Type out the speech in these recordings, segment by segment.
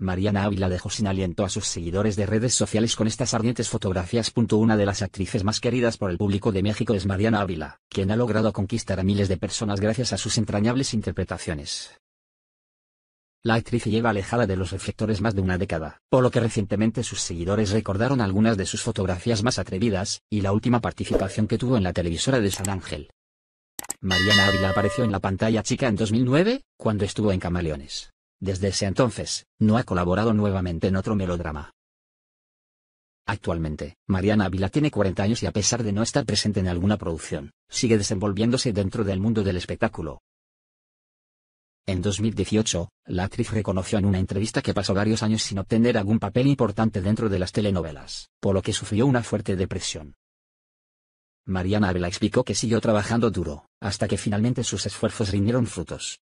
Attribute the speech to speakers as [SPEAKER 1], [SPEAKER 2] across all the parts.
[SPEAKER 1] Mariana Ávila dejó sin aliento a sus seguidores de redes sociales con estas ardientes fotografías. Una de las actrices más queridas por el público de México es Mariana Ávila, quien ha logrado conquistar a miles de personas gracias a sus entrañables interpretaciones. La actriz lleva alejada de los reflectores más de una década, por lo que recientemente sus seguidores recordaron algunas de sus fotografías más atrevidas, y la última participación que tuvo en la televisora de San Ángel. Mariana Ávila apareció en la pantalla chica en 2009, cuando estuvo en Camaleones. Desde ese entonces, no ha colaborado nuevamente en otro melodrama. Actualmente, Mariana Ávila tiene 40 años y a pesar de no estar presente en alguna producción, sigue desenvolviéndose dentro del mundo del espectáculo. En 2018, la actriz reconoció en una entrevista que pasó varios años sin obtener algún papel importante dentro de las telenovelas, por lo que sufrió una fuerte depresión. Mariana Ávila explicó que siguió trabajando duro, hasta que finalmente sus esfuerzos rindieron frutos.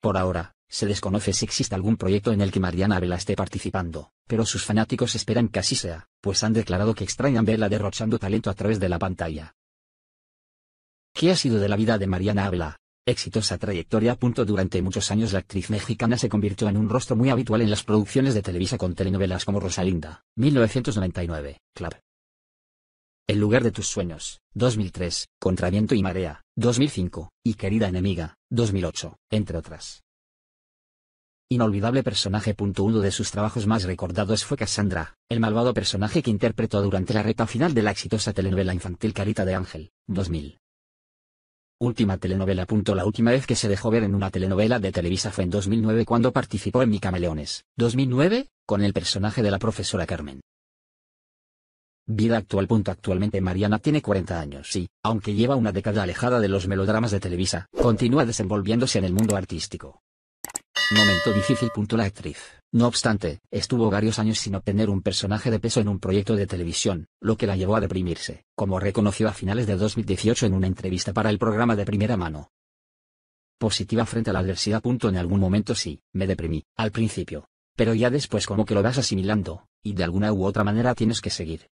[SPEAKER 1] Por ahora, se desconoce si existe algún proyecto en el que Mariana Vela esté participando, pero sus fanáticos esperan que así sea, pues han declarado que extrañan verla derrochando talento a través de la pantalla. ¿Qué ha sido de la vida de Mariana Ávila? Exitosa trayectoria. Durante muchos años la actriz mexicana se convirtió en un rostro muy habitual en las producciones de Televisa con telenovelas como Rosalinda, 1999, Club. El lugar de tus sueños, 2003, Contraviento y marea, 2005, y Querida enemiga, 2008, entre otras. Inolvidable personaje. Uno de sus trabajos más recordados fue Cassandra, el malvado personaje que interpretó durante la reta final de la exitosa telenovela infantil Carita de Ángel, 2000. Última telenovela. La última vez que se dejó ver en una telenovela de Televisa fue en 2009 cuando participó en Mi Camaleones, 2009, con el personaje de la profesora Carmen. Vida actual. Actualmente Mariana tiene 40 años y, aunque lleva una década alejada de los melodramas de Televisa, continúa desenvolviéndose en el mundo artístico. Momento difícil. La actriz, no obstante, estuvo varios años sin obtener un personaje de peso en un proyecto de televisión, lo que la llevó a deprimirse, como reconoció a finales de 2018 en una entrevista para el programa de primera mano. Positiva frente a la adversidad. En algún momento sí, me deprimí, al principio. Pero ya después como que lo vas asimilando, y de alguna u otra manera tienes que seguir,